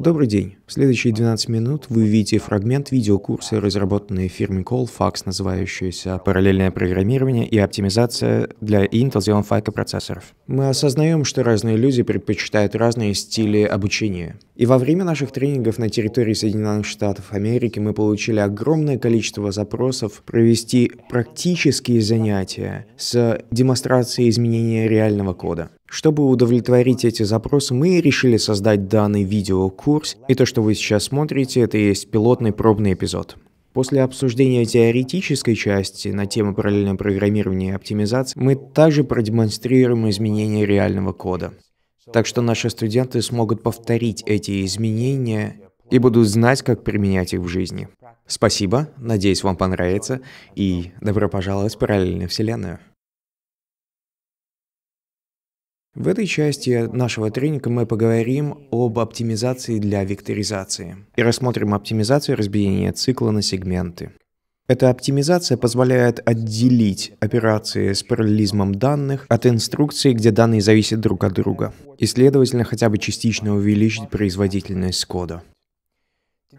Добрый день. В следующие 12 минут вы увидите фрагмент видеокурса, разработанный фирмой Colfax, называющийся «Параллельное программирование и оптимизация для Intel Xeon Phyco процессоров». Мы осознаем, что разные люди предпочитают разные стили обучения. И во время наших тренингов на территории Соединенных Штатов Америки мы получили огромное количество запросов провести практические занятия с демонстрацией изменения реального кода. Чтобы удовлетворить эти запросы, мы решили создать данный видеокурс, и то, что вы сейчас смотрите, это и есть пилотный пробный эпизод. После обсуждения теоретической части на тему параллельного программирования и оптимизации, мы также продемонстрируем изменения реального кода. Так что наши студенты смогут повторить эти изменения и будут знать, как применять их в жизни. Спасибо, надеюсь, вам понравится, и добро пожаловать в параллельную вселенную. В этой части нашего тренинга мы поговорим об оптимизации для векторизации и рассмотрим оптимизацию разбиения цикла на сегменты. Эта оптимизация позволяет отделить операции с параллелизмом данных от инструкций, где данные зависят друг от друга, и, следовательно, хотя бы частично увеличить производительность кода.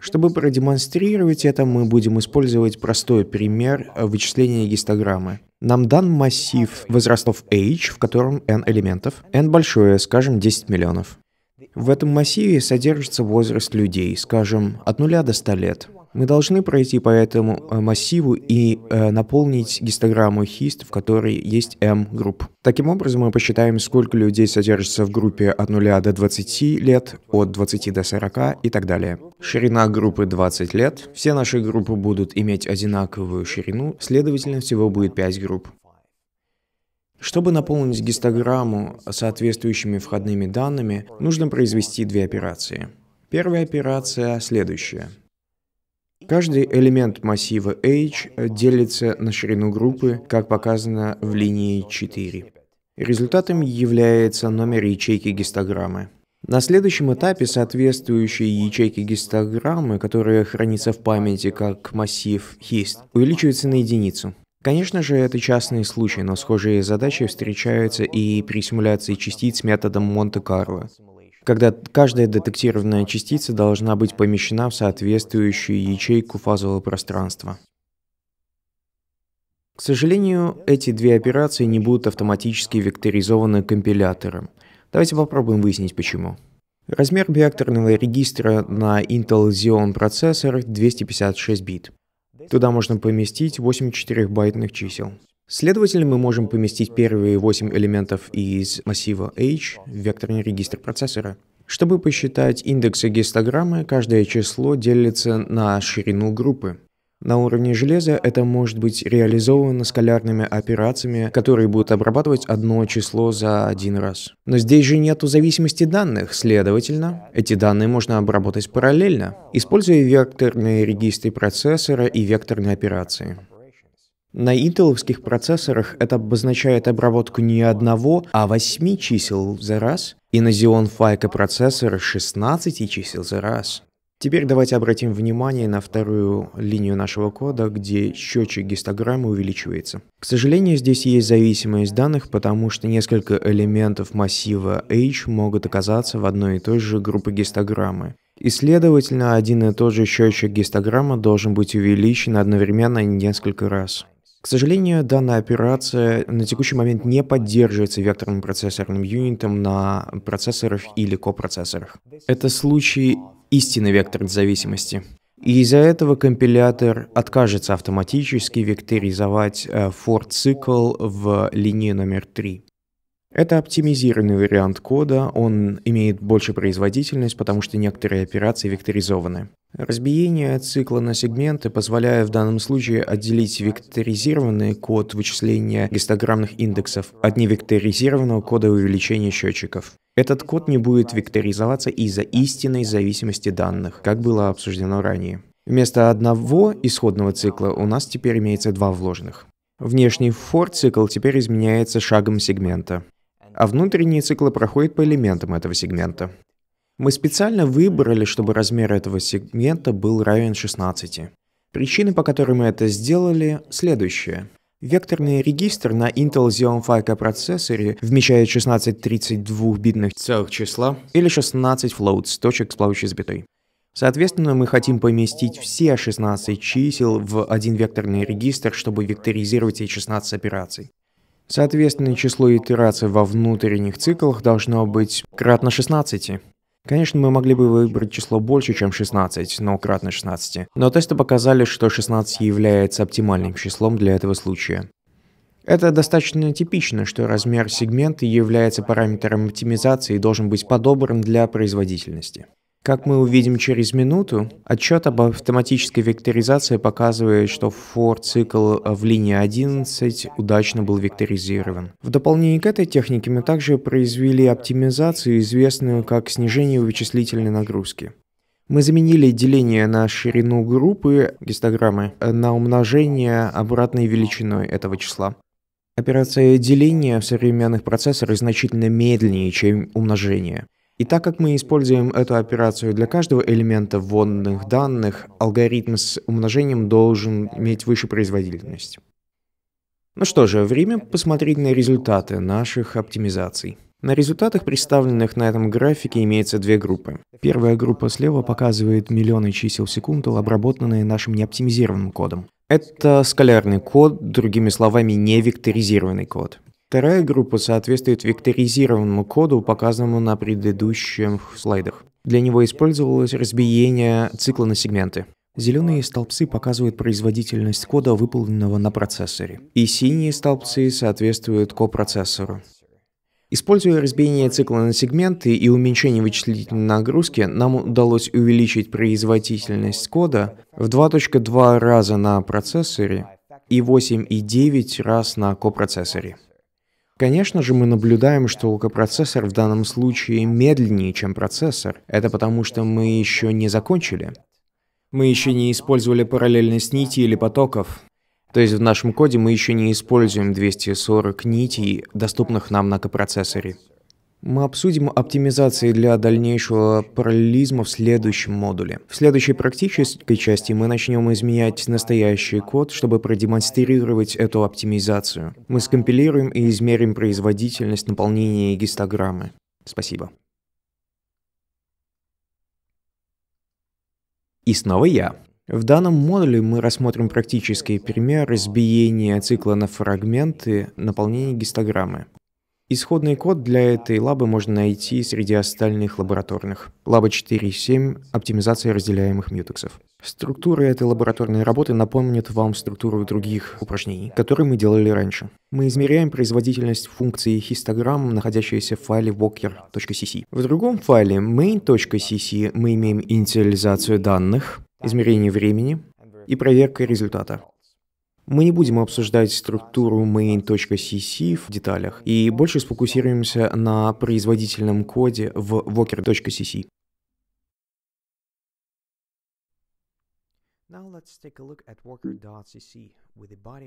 Чтобы продемонстрировать это, мы будем использовать простой пример вычисления гистограммы. Нам дан массив возрастов H, в котором n элементов. n большое, скажем, 10 миллионов. В этом массиве содержится возраст людей, скажем, от нуля до 100 лет. Мы должны пройти по этому э, массиву и э, наполнить гистограмму хист, в которой есть m групп. Таким образом, мы посчитаем, сколько людей содержится в группе от 0 до 20 лет, от 20 до 40 и так далее. Ширина группы 20 лет. Все наши группы будут иметь одинаковую ширину, следовательно, всего будет 5 групп. Чтобы наполнить гистограмму соответствующими входными данными, нужно произвести две операции. Первая операция следующая. Каждый элемент массива H делится на ширину группы, как показано в линии 4. Результатом является номер ячейки гистограммы. На следующем этапе соответствующие ячейки гистограммы, которые хранятся в памяти как массив hist, увеличиваются на единицу. Конечно же, это частный случай, но схожие задачи встречаются и при симуляции частиц методом Монте-Карло, когда каждая детектированная частица должна быть помещена в соответствующую ячейку фазового пространства. К сожалению, эти две операции не будут автоматически векторизованы компилятором. Давайте попробуем выяснить почему. Размер биакторного регистра на Intel Xeon процессорах 256 бит. Туда можно поместить 8 4-байтных чисел. Следовательно, мы можем поместить первые 8 элементов из массива H в векторный регистр процессора. Чтобы посчитать индексы гистограммы, каждое число делится на ширину группы. На уровне железа это может быть реализовано скалярными операциями, которые будут обрабатывать одно число за один раз. Но здесь же нету зависимости данных, следовательно, эти данные можно обработать параллельно, используя векторные регистры процессора и векторные операции. На интеловских процессорах это обозначает обработку не одного, а восьми чисел за раз, и на Xeon Phyco процессорах 16 чисел за раз. Теперь давайте обратим внимание на вторую линию нашего кода, где счетчик гистограммы увеличивается. К сожалению, здесь есть зависимость данных, потому что несколько элементов массива H могут оказаться в одной и той же группе гистограммы. И следовательно, один и тот же счетчик гистограммы должен быть увеличен одновременно несколько раз. К сожалению, данная операция на текущий момент не поддерживается векторным процессорным юнитом на процессорах или копроцессорах. Это случай истинный вектор зависимости. И из-за этого компилятор откажется автоматически векторизовать э, for цикл в линии номер 3. Это оптимизированный вариант кода, он имеет больше производительность, потому что некоторые операции векторизованы. Разбиение цикла на сегменты позволяет в данном случае отделить векторизированный код вычисления гистограммных индексов от невекторизированного кода увеличения счетчиков. Этот код не будет векторизоваться из-за истинной зависимости данных, как было обсуждено ранее. Вместо одного исходного цикла у нас теперь имеется два вложенных. Внешний for цикл теперь изменяется шагом сегмента а внутренние циклы проходят по элементам этого сегмента. Мы специально выбрали, чтобы размер этого сегмента был равен 16. Причины, по которым мы это сделали, следующие. Векторный регистр на Intel Xeon Fica процессоре вмещает 16 32-битных целых числа или 16 floats, точек с плавающей запятой. Соответственно, мы хотим поместить все 16 чисел в один векторный регистр, чтобы векторизировать эти 16 операций. Соответственно, число итераций во внутренних циклах должно быть кратно 16. Конечно, мы могли бы выбрать число больше, чем 16, но кратно 16. Но тесты показали, что 16 является оптимальным числом для этого случая. Это достаточно типично, что размер сегмента является параметром оптимизации и должен быть подобран для производительности. Как мы увидим через минуту, отчет об автоматической векторизации показывает, что for-цикл э, в линии 11 удачно был векторизирован. В дополнение к этой технике мы также произвели оптимизацию, известную как снижение вычислительной нагрузки. Мы заменили деление на ширину группы гистограммы э, на умножение обратной величиной этого числа. Операция деления в современных процессорах значительно медленнее, чем умножение. И так как мы используем эту операцию для каждого элемента вводных данных, алгоритм с умножением должен иметь выше производительность. Ну что же, время посмотреть на результаты наших оптимизаций. На результатах, представленных на этом графике, имеется две группы. Первая группа слева показывает миллионы чисел в секунду, обработанные нашим неоптимизированным кодом. Это скалярный код, другими словами, не векторизированный код. Вторая группа соответствует векторизированному коду, показанному на предыдущих слайдах. Для него использовалось разбиение цикла на сегменты. Зеленые столбцы показывают производительность кода, выполненного на процессоре, и синие столбцы соответствуют копроцессору. Используя разбиение цикла на сегменты и уменьшение вычислительной нагрузки, нам удалось увеличить производительность кода в 2.2 раза на процессоре и 8,9 раз на копроцессоре. Конечно же, мы наблюдаем, что локопроцессор в данном случае медленнее, чем процессор. Это потому, что мы еще не закончили. Мы еще не использовали параллельность нитей или потоков. То есть в нашем коде мы еще не используем 240 нитей, доступных нам на копроцессоре. Мы обсудим оптимизации для дальнейшего параллелизма в следующем модуле. В следующей практической части мы начнем изменять настоящий код, чтобы продемонстрировать эту оптимизацию. Мы скомпилируем и измерим производительность наполнения гистограммы. Спасибо. И снова я. В данном модуле мы рассмотрим практические примеры сбиения цикла на фрагменты наполнения гистограммы. Исходный код для этой лабы можно найти среди остальных лабораторных. Лаба 4.7 – оптимизация разделяемых мьютексов. Структура этой лабораторной работы напомнит вам структуру других упражнений, которые мы делали раньше. Мы измеряем производительность функции histogram, находящейся в файле walker.cc. В другом файле main.cc мы имеем инициализацию данных, измерение времени и проверка результата. Мы не будем обсуждать структуру main.cc в деталях и больше сфокусируемся на производительном коде в walker.cc.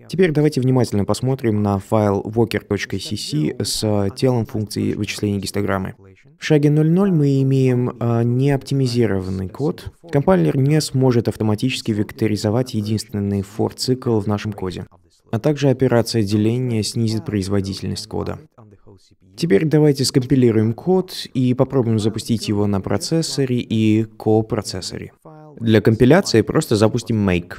Теперь давайте внимательно посмотрим на файл walker.cc с телом функции вычисления гистограммы. В шаге 0.0 мы имеем а, неоптимизированный код. Компайлер не сможет автоматически векторизовать единственный for-цикл в нашем коде. А также операция деления снизит производительность кода. Теперь давайте скомпилируем код и попробуем запустить его на процессоре и ко-процессоре. Для компиляции просто запустим make.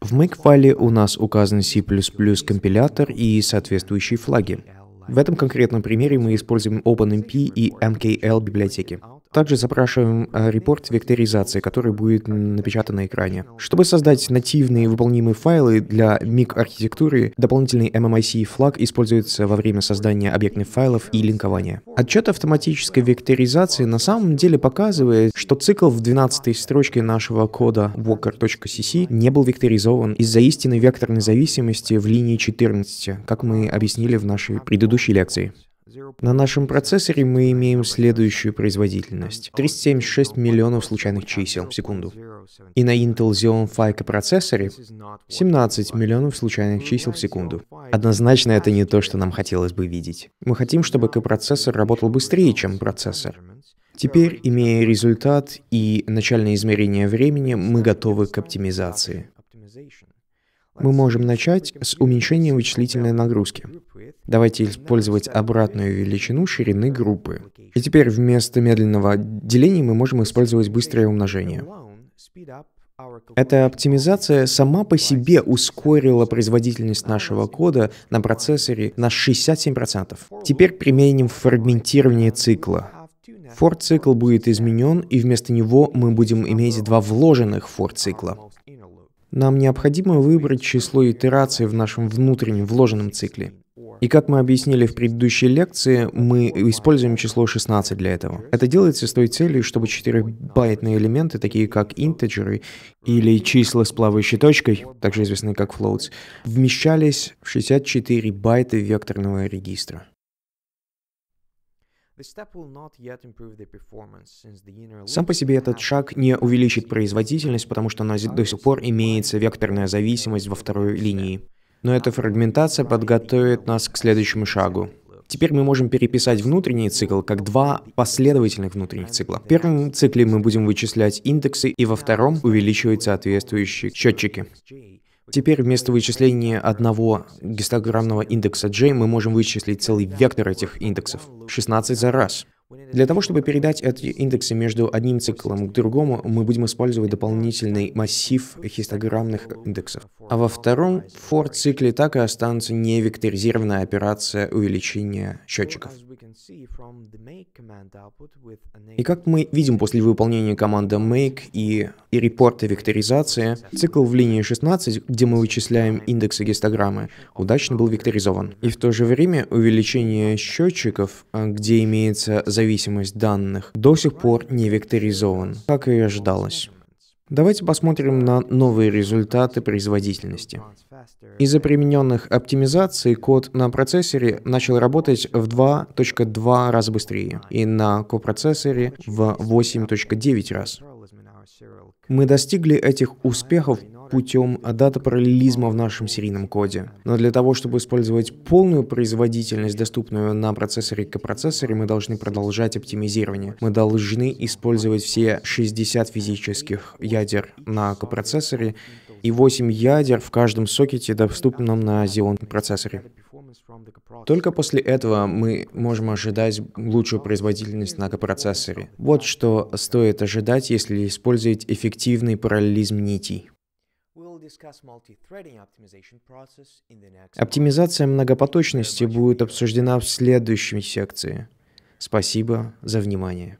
В make файле у нас указан C++ компилятор и соответствующие флаги. В этом конкретном примере мы используем OpenMP и MKL библиотеки. Также запрашиваем э, репорт векторизации, который будет напечатан на экране. Чтобы создать нативные выполнимые файлы для MIG-архитектуры, дополнительный MMIC флаг используется во время создания объектных файлов и линкования. Отчет автоматической векторизации на самом деле показывает, что цикл в 12 строчке нашего кода walker.cc не был векторизован из-за истинной векторной зависимости в линии 14, как мы объяснили в нашей предыдущей лекции. На нашем процессоре мы имеем следующую производительность. 376 миллионов случайных чисел в секунду. И на Intel Xeon Phi процессоре 17 миллионов случайных чисел в секунду. Однозначно это не то, что нам хотелось бы видеть. Мы хотим, чтобы K-процессор работал быстрее, чем процессор. Теперь, имея результат и начальное измерение времени, мы готовы к оптимизации мы можем начать с уменьшения вычислительной нагрузки. Давайте использовать обратную величину ширины группы. И теперь вместо медленного деления мы можем использовать быстрое умножение. Эта оптимизация сама по себе ускорила производительность нашего кода на процессоре на 67%. Теперь применим фрагментирование цикла. For цикл будет изменен, и вместо него мы будем иметь два вложенных for цикла. Нам необходимо выбрать число итераций в нашем внутреннем вложенном цикле. И как мы объяснили в предыдущей лекции, мы используем число 16 для этого. Это делается с той целью, чтобы 4-байтные элементы, такие как интеджеры или числа с плавающей точкой, также известные как floats, вмещались в 64 байта векторного регистра. Сам по себе этот шаг не увеличит производительность, потому что у нас до сих пор имеется векторная зависимость во второй линии. Но эта фрагментация подготовит нас к следующему шагу. Теперь мы можем переписать внутренний цикл как два последовательных внутренних цикла. В первом цикле мы будем вычислять индексы, и во втором увеличивать соответствующие счетчики. Теперь вместо вычисления одного гистограммного индекса J мы можем вычислить целый вектор этих индексов, 16 за раз. Для того, чтобы передать эти индексы между одним циклом к другому, мы будем использовать дополнительный массив хистограммных индексов. А во втором for-цикле так и останется невекторизированная операция увеличения счетчиков. И как мы видим после выполнения команды make и, и репорта векторизации, цикл в линии 16, где мы вычисляем индексы гистограммы, удачно был векторизован. И в то же время увеличение счетчиков, э, где имеется зависимость данных, до сих пор не векторизован, как и ожидалось. Давайте посмотрим на новые результаты производительности. Из-за примененных оптимизаций код на процессоре начал работать в 2.2 раза быстрее и на копроцессоре в 8.9 раз. Мы достигли этих успехов путем дата параллелизма в нашем серийном коде. Но для того, чтобы использовать полную производительность, доступную на процессоре и копроцессоре, мы должны продолжать оптимизирование. Мы должны использовать все 60 физических ядер на копроцессоре и 8 ядер в каждом сокете, доступном на Xeon процессоре. Только после этого мы можем ожидать лучшую производительность на копроцессоре. Вот что стоит ожидать, если использовать эффективный параллелизм нитей. Оптимизация многопоточности будет обсуждена в следующей секции. Спасибо за внимание.